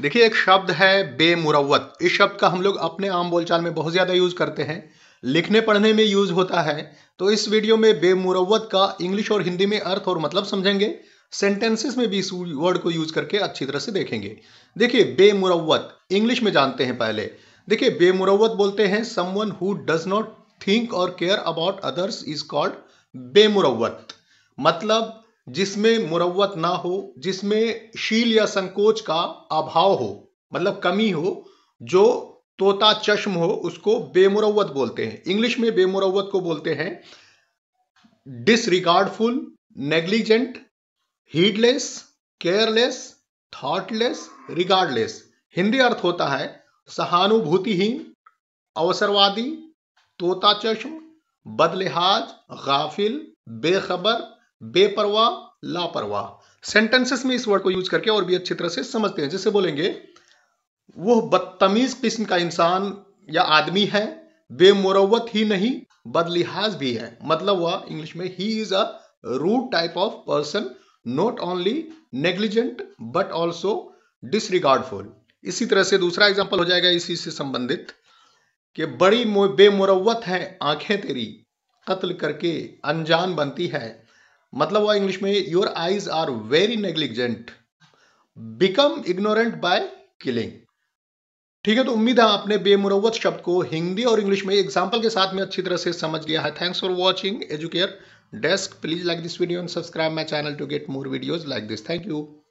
देखिए एक शब्द है बेमुरवत इस शब्द का हम लोग अपने आम बोलचाल में बहुत ज़्यादा यूज़ करते हैं लिखने पढ़ने में यूज़ होता है तो इस वीडियो में बेमुरवत का इंग्लिश और हिंदी में अर्थ और मतलब समझेंगे सेंटेंसेस में भी इस वर्ड को यूज़ करके अच्छी तरह से देखेंगे देखिए बेमुरवत इंग्लिश में जानते हैं पहले देखिए बेमुरवत बोलते हैं someone who does not think और care about others is called बेमुरवत मतलब जिसमें मुरवत ना हो जिसमें शील या संकोच का अभाव हो मतलब कमी हो जो तोता चश्म हो उसको बेमुरवत बोलते हैं इंग्लिश में बेमुरवत को बोलते हैं disregardful negligent heedless careless thoughtless regardless Hindi अर्थ होता है सहानुभूतिहीन अवसरवादी तोता चश्म बदलेहाज गाफिल बेखबर बेपरवाह लापरवाह सेंटेंसेस में इस वर्ड को यूज करके और भी अच्छी तरह से समझते हैं जैसे बोलेंगे वह बदतमीज किस्म का इंसान या आदमी है बेमुरवत ही नहीं बदलिहाज भी है मतलब वह इंग्लिश में ही is a rude type of person not only negligent but also disregardful इसी तरह से दूसरा एग्जाम्पल हो जाएगा इसी से संबंधित कि बड़ी बेमुरवत है आंखें तेरी कत्ल करके अनजान बनती है मतलब हुआ इंग्लिश में your eyes are very negligent become ignorant by killing ठीक है तो उम्मीद है आपने बेमुरवत शब्द को हिंदी और इंग्लिश में एग्जाम्पल के साथ में अच्छी तरह से समझ लिया है thanks for watching Educare desk please like this video and subscribe my channel to get more videos like this thank you